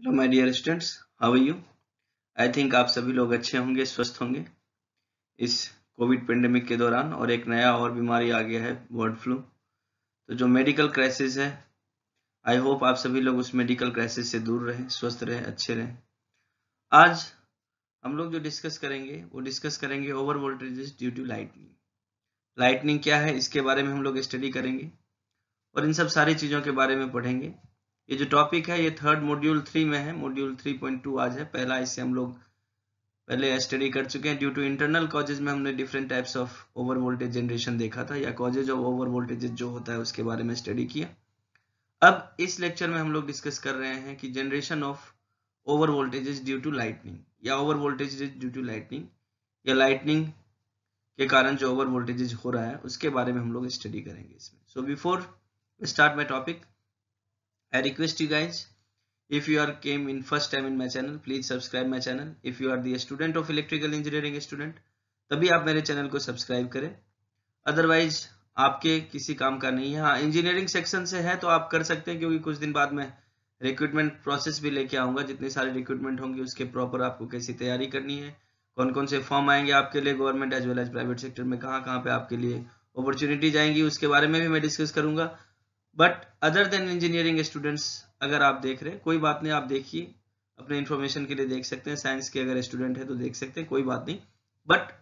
Hello my dear students how are you I think आप सभी लोग अच्छे होंगे स्वस्थ होंगे इस कोविड पेंडेमिक के दौरान और एक नया और बीमारी आ गया है बर्ड फ्लू तो जो मेडिकल क्राइसिस है आई होप आप सभी लोग उस मेडिकल क्राइसिस से दूर रहें स्वस्थ रहें अच्छे रहें आज हम लोग जो डिस्कस करेंगे वो डिस्कस करेंगे over voltage due to lightning lightning क्या है इसके बारे में हम लोग स्टडी करेंगे और इन सब सारी चीज़ों के बारे में पढ़ेंगे ये जो टॉपिक है ये थर्ड मॉड्यूल थ्री में है मॉड्यूल थ्री पॉइंट टू आज है पहला इससे हम लोग पहले स्टडी कर चुके हैं ड्यू टू इंटरनल कॉजेज में हमने different types of over voltage generation देखा था या कॉजेज ऑफ ओवर वोल्टेजेज जो होता है उसके बारे में स्टडी किया अब इस लेक्चर में हम लोग डिस्कस कर रहे हैं कि generation of over voltages due to lightning या over voltages due to lightning या लाइटनिंग के कारण जो ओवर वोल्टेजेज हो रहा है उसके बारे में हम लोग स्टडी करेंगे इसमें so before start my topic I request you guys if you are came in first time in my channel please subscribe my channel if you are the student of electrical engineering student तभी आप मेरे channel को subscribe करें otherwise आपके किसी काम का नहीं है हाँ इंजीनियरिंग सेक्शन से है तो आप कर सकते हैं क्योंकि कुछ दिन बाद में रिक्रूटमेंट प्रोसेस भी लेके आऊंगा जितने सारे रिक्रूटमेंट होंगे उसके प्रॉपर आपको कैसी तैयारी करनी है कौन कौन से फॉर्म आएंगे आपके लिए government as well as private sector में कहाँ कहाँ पे आपके लिए अपॉर्चुनिटीज आएंगी उसके बारे में भी मैं डिस्कस करूंगा but other than engineering students अगर आप देख रहे हैं कोई बात नहीं आप देखिए अपने इन्फॉर्मेशन के लिए देख सकते हैं साइंस के अगर स्टूडेंट है तो देख सकते हैं कोई बात नहीं बट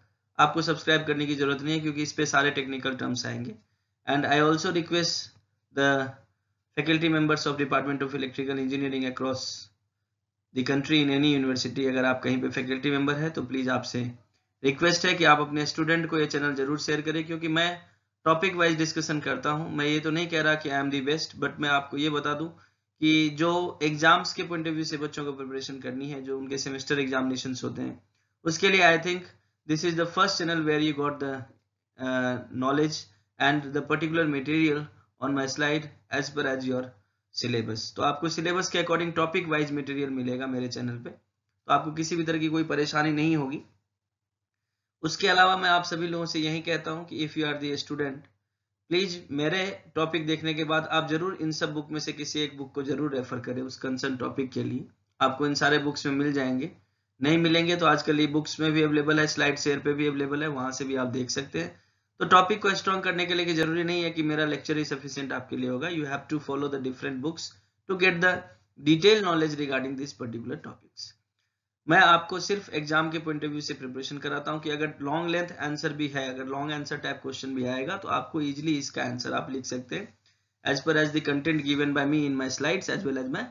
आपको सब्सक्राइब करने की जरूरत नहीं है क्योंकि इस पर सारे टेक्निकल टर्म्स आएंगे and I also request the faculty members of department of electrical engineering across the country in any university अगर आप कहीं पे फैकल्टी मेंबर है तो प्लीज़ आपसे रिक्वेस्ट है कि आप अपने स्टूडेंट को ये चैनल जरूर शेयर करें क्योंकि मैं टॉपिक वाइज डिस्कशन करता हूँ मैं ये तो नहीं कह रहा कि I am the best but मैं आपको ये बता दूँ कि जो एग्जाम्स के पॉइंट ऑफ व्यू से बच्चों को प्रिपरेशन करनी है जो उनके सेमेस्टर एग्जामिनेशन होते हैं उसके लिए I think this is the first channel where you got the knowledge and the particular material on my slide as per as your syllabus तो आपको सिलेबस के अकॉर्डिंग टॉपिक वाइज मटेरियल मिलेगा मेरे channel पे तो आपको किसी भी तरह की कोई परेशानी नहीं होगी उसके अलावा मैं आप सभी लोगों से यही कहता हूँ कि if you are the student please मेरे टॉपिक देखने के बाद आप ज़रूर इन सब बुक में से किसी एक बुक को ज़रूर रेफ़र करें उस कंसर्न टॉपिक के लिए आपको इन सारे बुक्स में मिल जाएंगे नहीं मिलेंगे तो आजकल ये बुक्स में भी अवेलेबल है स्लाइड शेयर पे भी अवेलेबल है वहां से भी आप देख सकते हैं तो टॉपिक को स्ट्रॉन्ग करने के लिए जरूरी नहीं है कि मेरा लेक्चर ही सफिशियंट आपके लिए होगा you have to follow the different books to get the detail knowledge regarding this particular topics मैं आपको सिर्फ एग्जाम के पॉइंट ऑफ व्यू से प्रिपरेशन कराता हूँ कि अगर लॉन्ग लेंथ आंसर भी है अगर लॉन्ग आंसर टाइप क्वेश्चन भी आएगा तो आपको इजिली इसका आंसर आप लिख सकते हैं as per as the content given by me in my slides as well as my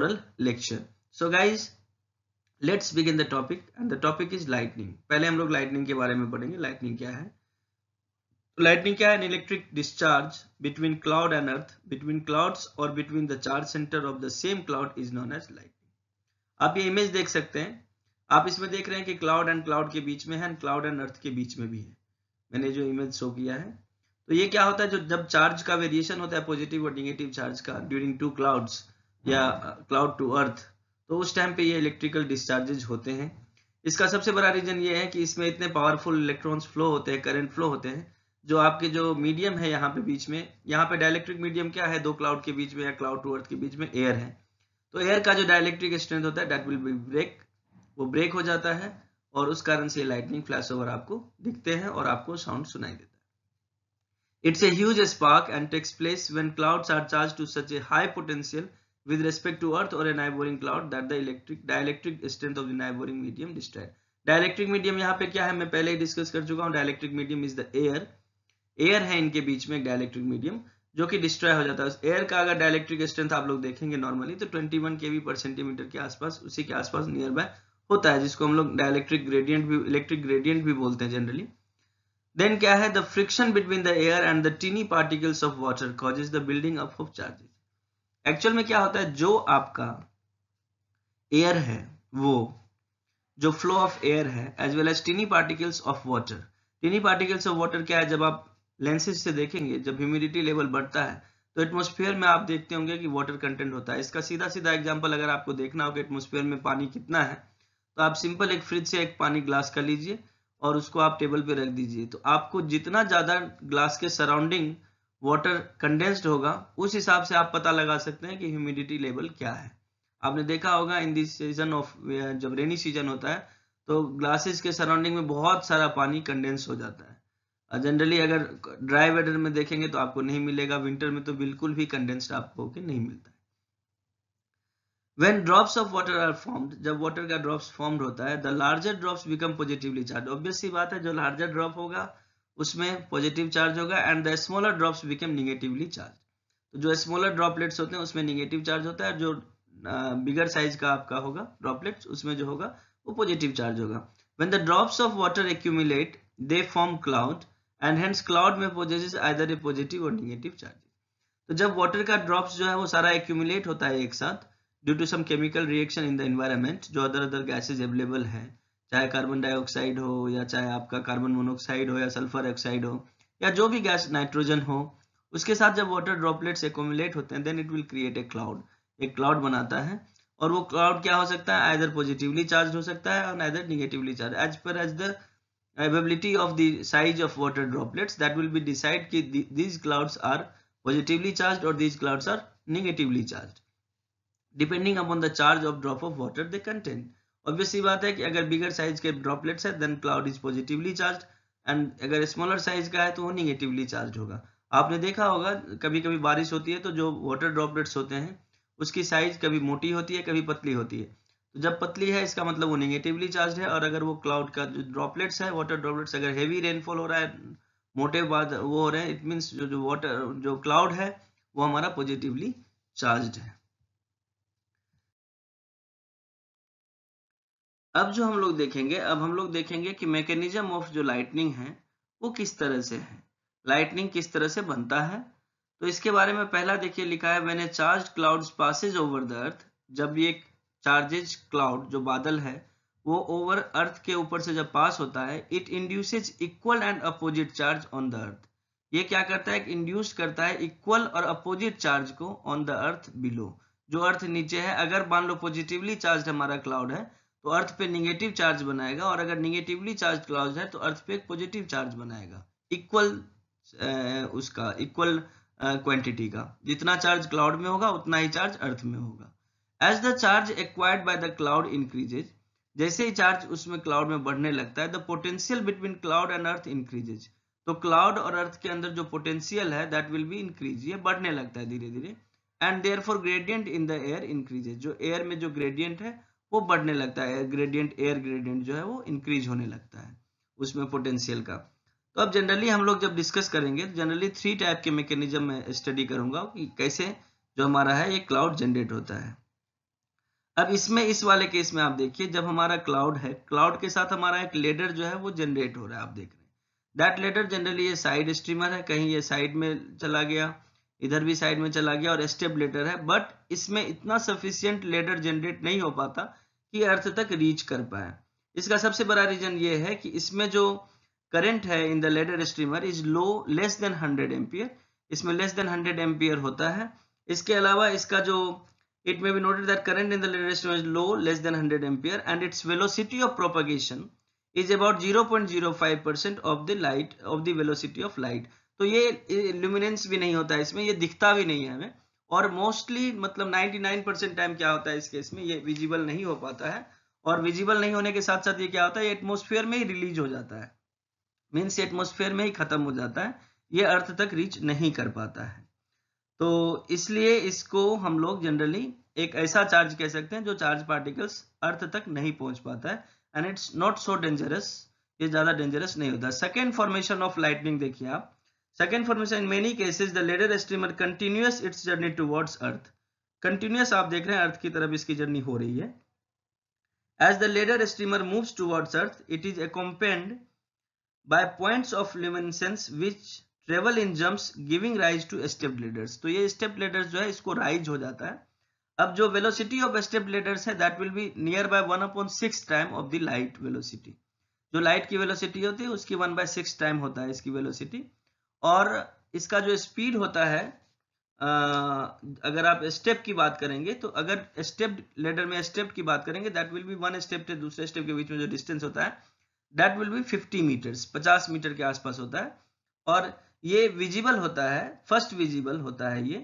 oral lecture so guys let's begin the topic and the topic is lightning पहले हम लोग लाइटनिंग के बारे में पढ़ेंगे लाइटनिंग क्या है लाइटनिंग तो क्या है electric discharge between cloud and earth between clouds और between the charge centre of the same cloud is known as light आप ये इमेज देख सकते हैं आप इसमें देख रहे हैं कि क्लाउड एंड क्लाउड के बीच में है एंड क्लाउड एंड अर्थ के बीच में भी है मैंने जो इमेज शो किया है तो ये क्या होता है जो जब चार्ज का वेरिएशन होता है पॉजिटिव और निगेटिव चार्ज का ड्यूरिंग टू क्लाउड्स या क्लाउड टू अर्थ तो उस टाइम पे ये इलेक्ट्रिकल डिस्चार्जेज होते हैं इसका सबसे बड़ा रीजन ये है कि इसमें इतने पावरफुल इलेक्ट्रॉन्स फ्लो होते हैं करंट फ्लो होते हैं जो आपके जो मीडियम है यहाँ पे बीच में यहाँ पे डायलेक्ट्रिक मीडियम क्या है दो क्लाउड के बीच में या क्लाउड टू अर्थ के बीच में एयर है तो एयर का जो डायलैक्ट्रिक स्ट्रेंथ होता है डेट विल बी ब्रेक वो ब्रेक हो जाता है और उस कारण से लाइटनिंग फ्लैश ओवर आपको दिखते हैं और आपको साउंड सुनाई देता है it's a huge spark and takes place when clouds are charge to such a high potential with respect to earth और a neighbouring cloud that the electric dielectric strength of the neighbouring medium destroy dielectric medium यहाँ पे क्या है मैं पहले ही discuss कर चुका हूँ dielectric medium is the air air है इनके बीच में एक डायलैक्ट्रिक मीडियम जो कि डिस्ट्रॉय हो जाता है उस एयर का अगर डायलेक्ट्रिक स्ट्रेंथ आप लोग देखेंगे नॉर्मली तो 21 वन के वी पर सेंटीमीटर के आसपास उसी के आसपास नियर बाय होता है जिसको हम लोग डायलेक्ट्रिक ग्रेडियंट भी इलेक्ट्रिक ग्रेडियंट भी बोलते हैं जनरली देन क्या है the friction between the air and the tiny particles of water causes the building up of charges actual में क्या होता है जो आपका एयर है वो जो फ्लो ऑफ एयर है as well as tiny particles of water tiny particles of water क्या है जब आप लेंसेज से देखेंगे जब ह्यूमिडिटी लेवल बढ़ता है तो एटमोस्फेयर में आप देखते होंगे कि वाटर कंटेंट होता है इसका सीधा सीधा एग्जाम्पल अगर आपको देखना हो कि एटमोस्फेयर में पानी कितना है तो आप सिंपल एक फ्रिज से एक पानी ग्लास कर लीजिए और उसको आप टेबल पे रख दीजिए तो आपको जितना ज़्यादा ग्लास के सराउंडिंग वाटर कंडेंस्ड होगा उस हिसाब से आप पता लगा सकते हैं कि ह्यूमिडिटी लेवल क्या है आपने देखा होगा इन दिस सीजन ऑफ जब रेनी सीजन होता है तो ग्लासेस के सराउंडिंग में बहुत सारा पानी कंडेंस हो जाता है जनरली अगर ड्राई वेदर में देखेंगे तो आपको नहीं मिलेगा विंटर में तो बिल्कुल भी कंडेंस्ड आपको के नहीं मिलता है when drops of water are जब वाटर का ड्रॉप्स फॉर्म्ड होता है the larger drops become positively charge obvious ही बात है जो लार्जर ड्रॉप होगा उसमें पॉजिटिव चार्ज होगा and the smaller drops become negatively charge जो स्मॉलर ड्रॉपलेट्स होते हैं उसमें निगेटिव चार्ज होता है जो बिगर साइज का आपका होगा ड्रॉपलेट्स उसमें जो होगा वो पॉजिटिव चार्ज होगा when the drops of water accumulate they form cloud and hence cloud में पोजेसेस आइदर ए पॉजिटिव और निगेटिव चार्जेस तो जब वाटर का ड्रॉप्स जो है वो सारा एक्यूमुलेट होता है एक साथ due to some chemical reaction in the environment जो अदर अदर गैसेज अवेलेबल है चाहे कार्बन डाइऑक्साइड हो या चाहे आपका कार्बन मोनोक्साइड हो या सल्फर ऑक्साइड हो या जो भी गैस नाइट्रोजन हो उसके साथ जब वाटर ड्रॉपलेट्स एकोमुलेट होते हैं then it will create a cloud एक क्लाउड बनाता है और वो क्लाउड क्या हो सकता है आइदर पॉजिटिवली चार्ज हो सकता है और either negatively charge as per as the probability of the size of water droplets that will be decide ki th these clouds are positively charged or these clouds are negatively charged depending upon the charge of drop of water they contain obviously baat hai ki agar bigger size ke droplets hai then cloud is positively charged and agar smaller size ka hai to wo negatively charged hoga aapne dekha hoga kabhi kabhi barish hoti hai to jo water droplets hote hain uski size kabhi moti hoti hai kabhi patli hoti hai जब पतली है इसका मतलब वो negatively charge है और अगर वो क्लाउड का जो ड्रॉपलेट्स है वाटर ड्रॉपलेट्स अगर हैवी रेनफॉल हो रहा है मोटे बाद वो हो रहे हैं इट मीन्स जो जो वाटर जो क्लाउड है वो हमारा पॉजिटिवली चार्ज है अब जो हम लोग देखेंगे अब हम लोग देखेंगे कि मैकेनिज्म ऑफ जो लाइटनिंग है वो किस तरह से है लाइटनिंग किस तरह से बनता है तो इसके बारे में पहला देखिए लिखा है मैंने charge clouds passes over the earth जब ये चार्जेज क्लाउड जो बादल है वो ओवर अर्थ के ऊपर से जब पास होता है it induces equal and opposite charge on the earth ये क्या करता है इंड्यूस करता है इक्वल और अपोजिट चार्ज को ऑन द अर्थ बिलो जो अर्थ नीचे है अगर मान लो पॉजिटिवली चार्ज हमारा क्लाउड है तो अर्थ पे निगेटिव चार्ज बनाएगा और अगर निगेटिवली चार्ज क्लाउड है तो अर्थ पे एक पॉजिटिव चार्ज बनाएगा इक्वल उसका इक्वल क्वांटिटी का जितना चार्ज क्लाउड में होगा उतना ही चार्ज अर्थ में होगा as the charge acquired by the cloud increases जैसे ही चार्ज उसमें क्लाउड में बढ़ने लगता है the potential between cloud and earth increases तो क्लाउड और अर्थ के अंदर जो पोटेंशियल है दैट विल बी इंक्रीज ये बढ़ने लगता है धीरे धीरे and therefore gradient in the air increases जो एयर में जो ग्रेडियंट है वो बढ़ने लगता है ग्रेडियंट एयर ग्रेडियंट जो है वो इंक्रीज होने लगता है उसमें पोटेंशियल का तो अब जनरली हम लोग जब डिस्कस करेंगे तो जनरली थ्री टाइप के मैकेनिज्म में स्टडी करूंगा कि कैसे जो हमारा है ये क्लाउड जनरेट होता है अब इसमें इस वाले केस में आप देखिए जब हमारा क्लाउड है क्लाउड के साथ हमारा एक लेडर जो है वो जनरेट हो रहा है आप देख रहे हैं दैट लेडर जनरली ये साइड स्ट्रीमर है कहीं ये साइड में चला गया इधर भी साइड में चला गया और स्टेप लेटर है बट इसमें इतना सफिशियंट लेडर जनरेट नहीं हो पाता कि अर्थ तक रीच कर पाए इसका सबसे बड़ा रीजन ये है कि इसमें जो करंट है in the leader streamer is low less than 100 ampere इसमें लेस देन 100 एम्पियर होता है इसके अलावा इसका जो it may be noted that current in the lead resistor is low less than 100 ampere and its velocity of propagation is about 0.05% of the light of the velocity of light तो ये luminance भी नहीं होता है इसमें ये दिखता भी नहीं है हमें और मोस्टली मतलब 99% टाइम क्या होता है इस केस में ये विजिबल नहीं हो पाता है और विजिबल नहीं होने के साथ साथ ये क्या होता है एटमोस्फेयर में ही रिलीज हो जाता है मीन्स एटमोस्फेयर में ही खत्म हो जाता है ये अर्थ तक रीच नहीं कर पाता है तो इसलिए इसको हम लोग जनरली एक ऐसा चार्ज कह सकते हैं जो चार्ज पार्टिकल्स अर्थ तक नहीं पहुंच पाता है and it's not so dangerous ये ज्यादा डेंजरस नहीं होता सेकेंड फॉर्मेशन ऑफ लाइटनिंग देखिए आप second formation in many cases the leader streamer continues its journey towards earth continues आप देख रहे हैं अर्थ की तरफ इसकी जर्नी हो रही है as the leader streamer moves towards earth it is accompanied by points of luminescence which travel in jump giving rise to step leaders तो ये स्टेप लेडर्स जो है इसको राइज हो जाता है अब जो वेलोसिटी ऑफ स्टेप लेडर्स है that will be near by one upon six time of the light velocity जो लाइट की वेलोसिटी होती है उसकी वन बाय सिक्स टाइम होता है इसकी वेलोसिटी और इसका जो स्पीड होता है आ, अगर आप स्टेप की बात करेंगे तो अगर स्टेप लेडर में स्टेप की बात करेंगे that will be one step से दूसरे स्टेप के बीच में जो डिस्टेंस होता है that will be fifty metres पचास मीटर के आसपास होता है और ये विजिबल होता है फर्स्ट विजिबल होता है ये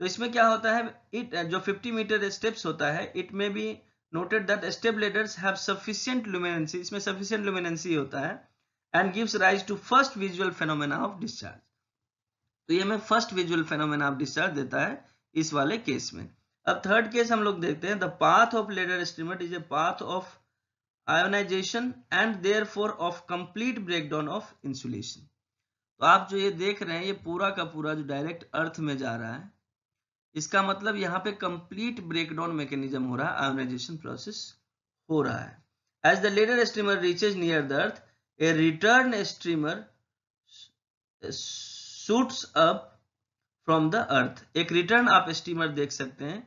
तो इसमें क्या होता है इट जो 50 मीटर स्टेप्स होता है it may be noted that step leaders have sufficient luminance इसमें सफिशिएंट लुमिनेंसी होता है and gives rise to first visual phenomena of discharge तो ये हमें first visual phenomena of discharge देता है इस वाले केस में अब थर्ड केस हम लोग देखते हैं the path of leader estimate is a path of ionisation and thereof complete breakdown of insulation तो आप जो ये देख रहे हैं ये पूरा का पूरा जो डायरेक्ट अर्थ में जा रहा है इसका मतलब यहाँ पे कंप्लीट ब्रेकडाउन मैकेनिज्म हो रहा है आयोनाइजेशन प्रोसेस हो रहा है as the leader streamer reaches near the earth a return streamer shoots up from the earth एक रिटर्न आप स्टीमर देख सकते हैं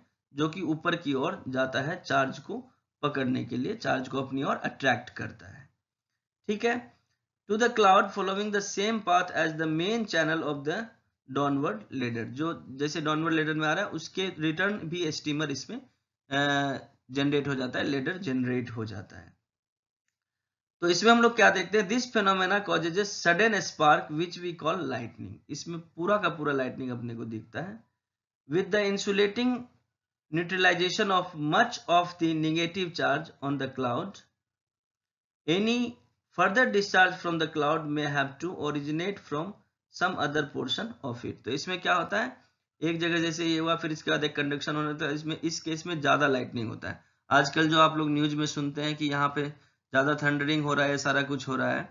जो कि ऊपर की ओर जाता है चार्ज को पकड़ने के लिए चार्ज को अपनी ओर अट्रैक्ट करता है ठीक है to the cloud following the same path as the main channel of the downward leader जो जैसे डाउनवर्ड लेडर में आ रहा है उसके रिटर्न भी स्टीमर इसमें जनरेट हो जाता है लेडर जनरेट हो जाता है तो इसमें हम लोग क्या देखते हैं this phenomena causes a sudden spark which we call lightning इसमें पूरा का पूरा लाइटनिंग अपने को दिखता है with the insulating neutralisation of much of the negative charge on the cloud any further discharge from the cloud may have to originate from some other portion of it तो इसमें क्या होता है एक जगह जैसे ये हुआ फिर इसके बाद एक कंडक्शन होने तो इसमें इस केस में ज्यादा लाइटनिंग होता है आजकल जो आप लोग न्यूज में सुनते हैं कि यहाँ पे ज्यादा थंडरिंग हो रहा है सारा कुछ हो रहा है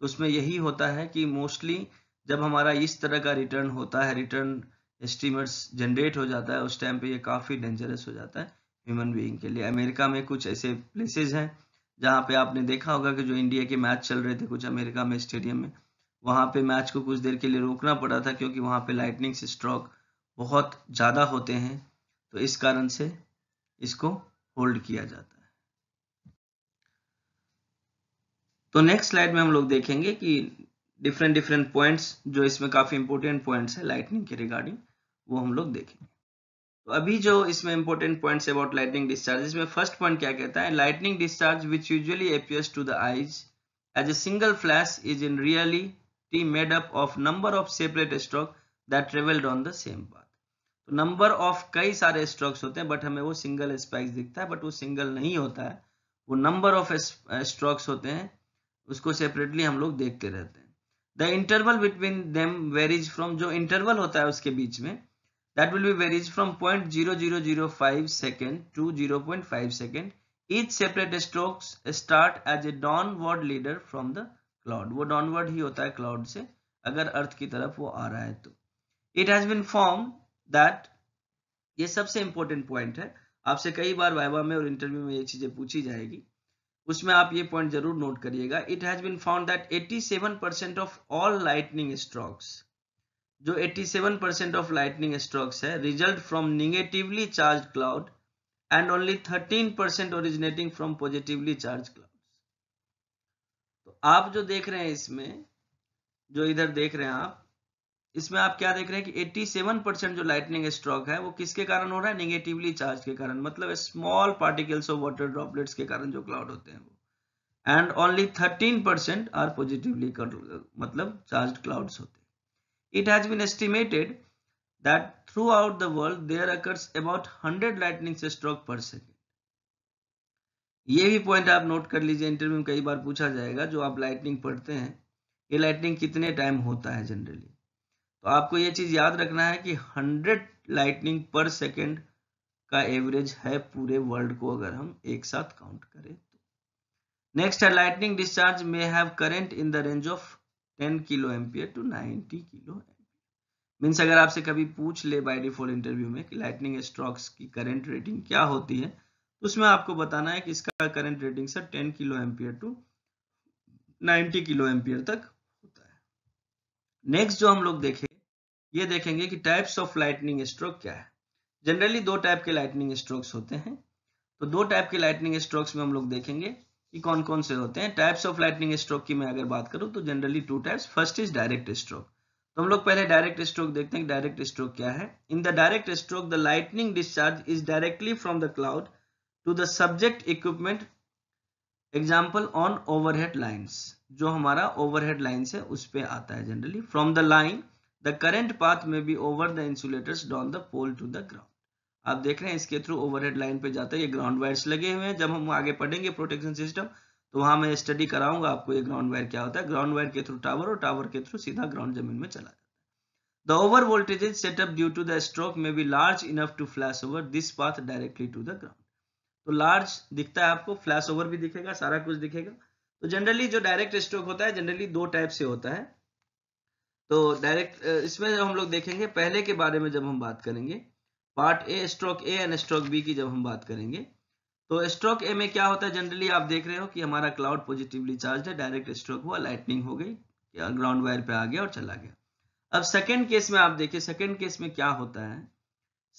तो उसमें यही होता है कि मोस्टली जब हमारा इस तरह का रिटर्न होता है रिटर्न एस्टिमेट्स जनरेट हो जाता है उस टाइम पे ये काफी डेंजरस हो जाता है ह्यूमन बीइंग के लिए अमेरिका में कुछ ऐसे प्लेसेस हैं जहां पे आपने देखा होगा कि जो इंडिया के मैच चल रहे थे कुछ अमेरिका में स्टेडियम में वहां पे मैच को कुछ देर के लिए रोकना पड़ा था क्योंकि वहां पे लाइटनिंग स्ट्रोक बहुत ज़्यादा होते हैं तो इस कारण से इसको होल्ड किया जाता है तो नेक्स्ट स्लाइड में हम लोग देखेंगे कि डिफरेंट डिफरेंट पॉइंट्स जो इसमें काफ़ी इंपोर्टेंट पॉइंट्स है लाइटनिंग के रिगार्डिंग वो हम लोग देखेंगे अभी जो इसमें important point about lightning discharge इसमें फर्स्ट पॉइंट क्या कहता है lightning discharge which usually appears to the eyes as a single flash is in reality made up of number of separate stroke that travelled on the same path तो number of कई सारे strokes होते हैं but हमें वो single spikes दिखता है but वो सिंगल नहीं होता है वो नंबर ऑफ स्ट्रोक्स होते हैं उसको सेपरेटली हम लोग देखते रहते हैं the interval between them varies from जो इंटरवल होता है उसके बीच में that will be varies from 0.0005 second to 0.5 second each separate strokes start as a downward leader from the cloud wo downward hi hota hai cloud se agar earth ki taraf wo aa raha hai to it has been formed that ye sabse important point hai aapse kai bar viva mein aur interview mein ye cheeze puchi jayegi उसमें आप ये point जरूर note करिएगा it has been found that 87% of all lightning strokes जो 87 percent of lightning strokes है result from negatively charge cloud and only 13 percent originating from positively charge cloud तो आप जो देख रहे हैं इसमें जो इधर देख रहे हैं आप इसमें आप क्या देख रहे हैं कि 87 परसेंट जो लाइटनिंग स्ट्रोक है वो किसके कारण हो रहा है निगेटिवली चार्ज के कारण मतलब small particles of water droplets के कारण जो क्लाउड होते हैं वो and only thirteen percent are positively मतलब चार्ज क्लाउड्स होते हैं It has been estimated that throughout the world there occurs about 100 lightning stroke per second. ye bhi point aap note kar lijiye interview mein kai बार pucha jayega jo aap lightning padhte hain ye lightning kitne time hota hai generally तो आपको ye चीज़ याद रखना है कि 100 lightning पर second का average है पूरे वर्ल्ड को अगर हम एक साथ काउंट करें तो नेक्स्ट है lightning discharge may have current in the range of 10 kilo ampere to 90 kilo ampere means अगर आपसे कभी पूछ ले बाय डिफॉल्ट इंटरव्यू में कि लाइटनिंग स्ट्रॉक्स की करंट रेटिंग क्या होती है तो उसमें आपको बताना है कि इसका current rating sir 10 kilo ampere to 90 kilo ampere तक होता है नेक्स्ट जो हम लोग देखें ये देखेंगे कि टाइप्स ऑफ लाइटनिंग स्ट्रोक क्या है जनरली दो टाइप के लाइटनिंग स्ट्रोक्स होते हैं तो दो टाइप के लाइटनिंग स्ट्रोक्स में हम लोग देखेंगे कि कौन कौन से होते हैं टाइप्स ऑफ लाइटनिंग स्ट्रोक की मैं अगर बात करूं तो generally two types first is direct stroke तो हम लोग पहले डायरेक्ट स्ट्रोक देखते हैं डायरेक्ट स्ट्रोक क्या है in the direct stroke the lightning discharge is directly from the cloud to the subject equipment example on overhead lines जो हमारा ओवरहेड लाइन्स है उस पर आता है generally from the line the current path may be over the insulators down the pole to the ground आप देख रहे हैं इसके थ्रू ओवरहेड लाइन पे जाता है ये ग्राउंड वायर्स लगे हुए हैं जब हम आगे पढ़ेंगे प्रोटेक्शन सिस्टम तो वहां मैं स्टडी कराऊंगा आपको ये ग्राउंड वायर क्या होता है ग्राउंड वायर के थ्रू टावर और टावर के थ्रू सीधा ग्राउंड जमीन में चला जाता है the over voltage is set up due to the stroke may be large enough to flash over this path directly to the ground तो लार्ज दिखता है आपको फ्लैश ओवर भी दिखेगा सारा कुछ दिखेगा तो जनरली जो डायरेक्ट स्ट्रोक होता है जनरली दो टाइप से होता है तो डायरेक्ट इसमें जब हम लोग देखेंगे पहले के बारे में जब हम बात करेंगे part A stroke A and stroke B की जब हम बात करेंगे तो स्ट्रोक ए में क्या होता है जनरली आप देख रहे हो कि हमारा क्लाउड पॉजिटिवली चार्ज है डायरेक्ट स्ट्रोक हुआ लाइटनिंग हो गई ग्राउंड वायर पे आ गया और चला गया अब सेकेंड केस में आप देखिए सेकेंड केस में क्या होता है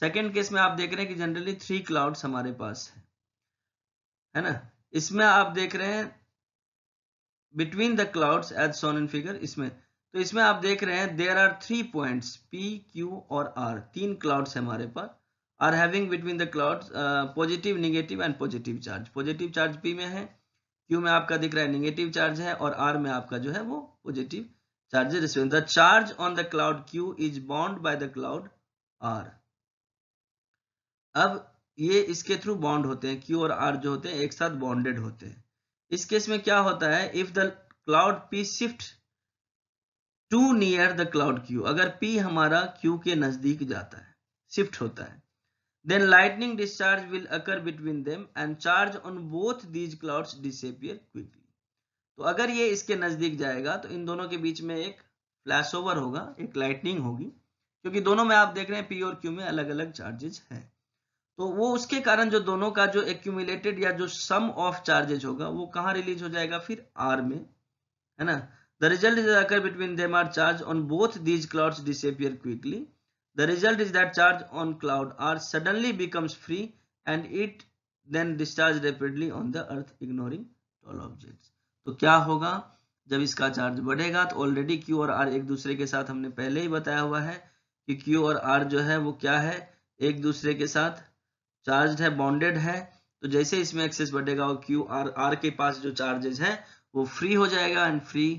सेकेंड केस में आप देख रहे हैं कि जनरली थ्री क्लाउड्स हमारे पास है है ना इसमें आप देख रहे हैं between the clouds as shown in figure इसमें तो इसमें आप देख रहे हैं there are three point P Q और आर तीन क्लाउड्स है हमारे पास are having between the cloud positive negative and positive charge positive charge P में है क्यू में आपका दिख रहा है निगेटिव चार्ज है और आर में आपका जो है वो पॉजिटिव चार्ज है the charge on the cloud Q is bound by the cloud R अब ये इसके थ्रू बाउंड होते हैं क्यू और आर जो होते हैं एक साथ बाउंडेड होते हैं इस केस में क्या होता है if the cloud P shift to near the cloud Q अगर पी हमारा क्यू के नजदीक जाता है शिफ्ट होता है then lightning discharge will occur between them and charge on both these clouds disappear quickly तो अगर ये इसके नजदीक जाएगा तो इन दोनों के बीच में एक फ्लैश ओवर होगा एक लाइटनिंग होगी क्योंकि दोनों में आप देख रहे हैं पी और क्यू में अलग अलग चार्जेज हैं तो वो उसके कारण जो दोनों का जो एक्यूमुलेटेड या जो सम ऑफ चार्जेज होगा वो कहाँ रिलीज हो जाएगा फिर आर में है ना The result is occur between them are charge on both these clouds disappear quickly. The result is that charge on cloud R suddenly becomes free and it then discharge rapidly on the earth ignoring all objects. तो क्या होगा जब इसका charge बढ़ेगा तो already Q और R एक दूसरे के साथ हमने पहले ही बताया हुआ है कि Q और R जो है वो क्या है एक दूसरे के साथ चार्ज है बॉन्डेड है तो जैसे इसमें एक्सेस बढ़ेगा और Q R R के पास जो चार्जेस है वो फ्री हो जाएगा एंड फ्री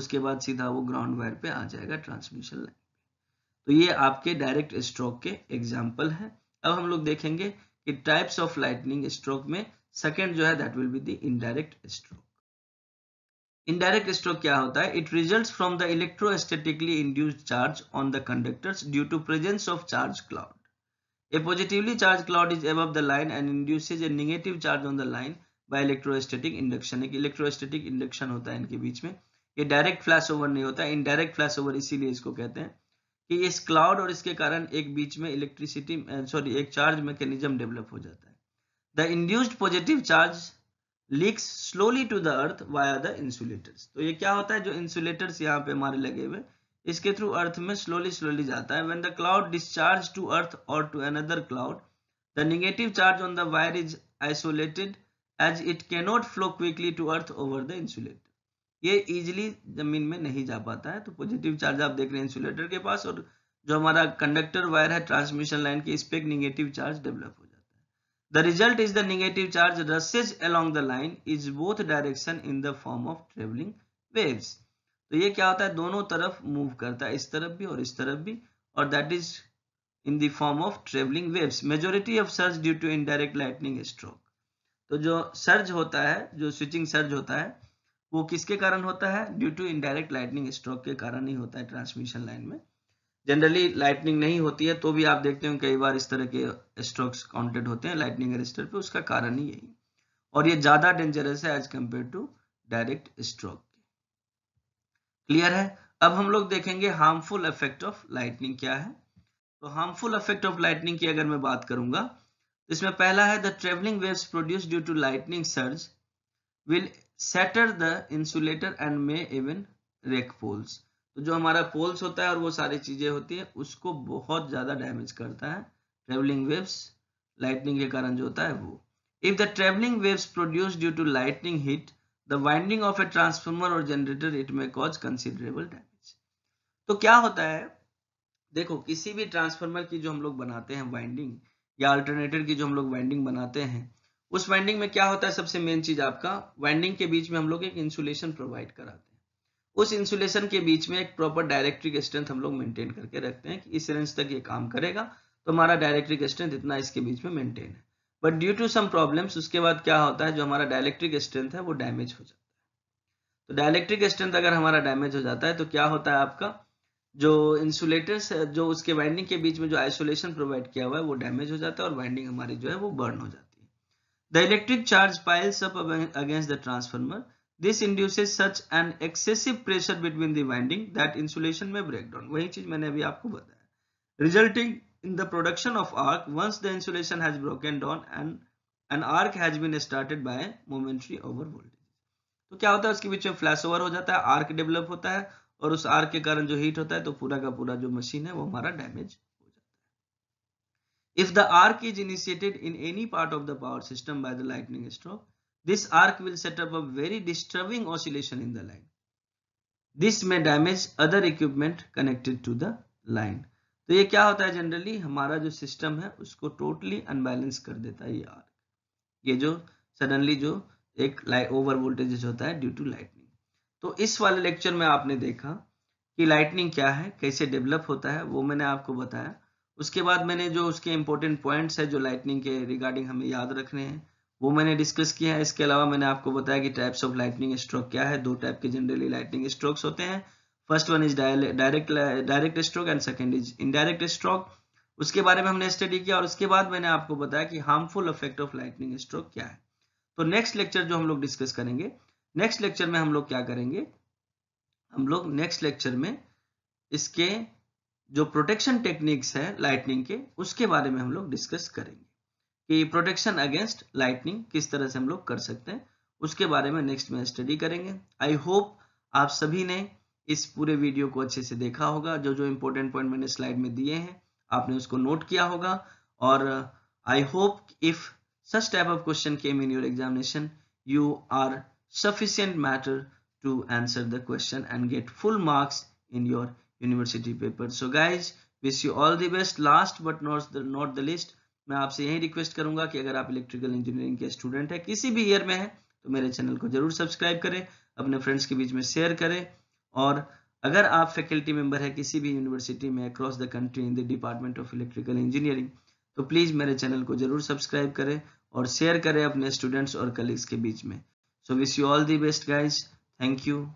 उसके बाद सीधा वो ग्राउंड वायर पे आ जाएगा ट्रांसमिशन लाइन तो ये आपके डायरेक्ट स्ट्रोक के एग्जाम्पल है अब हम लोग देखेंगे कि टाइप्स ऑफ लाइटनिंग स्ट्रोक में सेकेंड जो है that will be the indirect stroke indirect stroke क्या होता है it result from the electrostatically induced charge on the conductors due to presence of charge cloud a positively charge cloud is above the line and induces a negative charge on the line by electrostatic induction एक electrostatic induction होता है इनके बीच में ये direct flash over नहीं होता indirect flash over इसीलिए इसको कहते हैं कि इस क्लाउड और इसके कारण एक बीच में इलेक्ट्रिसिटी सॉरी एक चार्ज मैकेनिज्म डेवलप हो जाता है the induced positive charge leaks slowly to the earth via the insulators तो ये क्या होता है जो इंसुलेटर्स यहाँ पे हमारे लगे हुए इसके थ्रू अर्थ में स्लोली स्लोली जाता है when the cloud discharge to earth और to another cloud the negative charge on the wire is isolated as it cannot flow quickly to earth over the insulator ये easily जमीन में नहीं जा पाता है तो पॉजिटिव चार्ज आप देख रहे हैं इंसुलेटर के पास और जो हमारा कंडक्टर वायर है ट्रांसमिशन लाइन के इस पर निगेटिव चार्ज डेवलप हो जाता है the result is the negative charge rushes along the line is both direction in the form of travelling waves तो ये क्या होता है दोनों तरफ मूव करता है इस तरफ भी और इस तरफ भी और that is in the form of travelling waves majority of surge due to indirect lightning stroke तो जो सर्ज होता है जो स्विचिंग सर्ज होता है वो किसके कारण होता है due to indirect lightning stroke के कारण ही होता है ट्रांसमिशन लाइन में जनरली लाइटनिंग नहीं होती है तो भी आप देखते हो कई बार इस तरह के स्ट्रोक्स काउंटेड होते हैं लाइटनिंग रजिस्टर पे उसका कारण ही यही और ये ज्यादा डेंजरस है as compare to direct stroke clear है अब हम लोग देखेंगे हार्मफुल इफेक्ट ऑफ लाइटनिंग क्या है तो हार्मफुल इफेक्ट ऑफ लाइटनिंग की अगर मैं बात करूंगा इसमें पहला है the travelling waves produce due to lightning surge will shatter the insulator and may even wreck poles तो जो हमारा पोल्स होता है और वो सारी चीजें होती है उसको बहुत ज्यादा डैमेज करता है ट्रेवलिंग वेव्स लाइटनिंग के कारण जो होता है वो if the travelling waves produce due to lightning hit the winding of a transformer और generator it may cause considerable damage तो क्या होता है देखो किसी भी ट्रांसफॉर्मर की जो हम लोग बनाते हैं वाइंडिंग या अल्टरनेटर की जो हम लोग वाइंडिंग बनाते हैं उस वाइंडिंग में क्या होता है सबसे मेन चीज आपका वाइंडिंग के बीच में हम लोग एक इंसुलेशन प्रोवाइड कराते हैं उस इंसुलेशन के बीच में एक प्रॉपर डायरेक्ट्रिक स्ट्रेंथ हम लोग मेंटेन करके रखते हैं कि इस रेंज तक ये काम करेगा तो हमारा डायरेक्ट्रिक स्ट्रेंथ इतना इसके बीच में मेंटेन है but due to some problems उसके बाद क्या होता है जो हमारा डायरेक्ट्रिक स्ट्रेंथ है वो डैमेज हो जाता है तो डायरेक्ट्रिक स्ट्रेंथ अगर हमारा डैमेज हो जाता है तो क्या होता है आपका जो इंसुलेटर्स जो उसके वाइंडिंग के बीच में जो आइसोलेशन प्रोवाइड किया हुआ है वो डैमेज हो जाता है और वाइंडिंग हमारी जो है वो बर्न हो जाती है The electric charge piles up against the transformer. This induces such an excessive pressure between the winding that insulation may break down. वही चीज मैंने अभी आपको बताया Resulting in the production of arc once the insulation has broken down and an arc has been started by momentary overvoltage. तो क्या होता है उसके बीच में फ्लैश ओवर हो जाता है arc develop होता है और उस arc के कारण जो heat होता है तो पूरा का पूरा जो machine है वो हमारा damage If the arc is initiated in any part of the power system by the lightning stroke, this arc will set up a very disturbing oscillation in the line. This may damage other equipment connected to the line. to ye kya hota hai generally hamara jo system hai usko totally unbalance kar deta hai ये arc ये जो suddenly जो एक over voltages होता है due to lightning तो इस वाले लेक्चर में आपने देखा कि लाइटनिंग क्या है कैसे डेवलप होता है वो मैंने आपको बताया उसके बाद मैंने जो उसके इम्पोर्टेंट पॉइंट्स है जो लाइटनिंग के रिगार्डिंग हमें याद रखने हैं वो मैंने डिस्कस किया है इसके अलावा मैंने आपको बताया कि टाइप्स ऑफ लाइटनिंग स्ट्रोक क्या है दो टाइप के जनरली लाइटनिंग स्ट्रोक्स होते हैं first one is direct direct stroke and second is indirect stroke उसके बारे में हमने स्टडी किया और उसके बाद मैंने आपको बताया कि harmful effect of lightning stroke क्या है तो नेक्स्ट लेक्चर जो हम लोग डिस्कस करेंगे नेक्स्ट लेक्चर में हम लोग क्या करेंगे हम लोग नेक्स्ट लेक्चर में इसके जो प्रोटेक्शन टेक्निक्स है लाइटनिंग के उसके बारे में हम लोग डिस्कस करेंगे कि प्रोटेक्शन अगेंस्ट लाइटनिंग किस तरह से हम लोग कर सकते हैं उसके बारे में नेक्स्ट में स्टडी करेंगे आई होप आप सभी ने इस पूरे वीडियो को अच्छे से देखा होगा जो जो इंपॉर्टेंट पॉइंट मैंने स्लाइड में दिए हैं आपने उसको नोट किया होगा और I hope if such type of question came in your examination you are sufficient matter to answer the question and get full marks in your university paper so guys wish you all the best last but not not the least मैं आपसे यही request करूंगा कि अगर आप electrical engineering के student हैं किसी भी ईयर में हैं तो मेरे चैनल को जरूर सब्सक्राइब करें अपने फ्रेंड्स के बीच में शेयर करें और अगर आप फैकल्टी मेंबर हैं किसी भी यूनिवर्सिटी में across the country in the department of electrical engineering तो प्लीज़ मेरे चैनल को जरूर सब्सक्राइब करें और शेयर करें अपने स्टूडेंट्स और कलीग्स के बीच में so wish you all the best guys thank you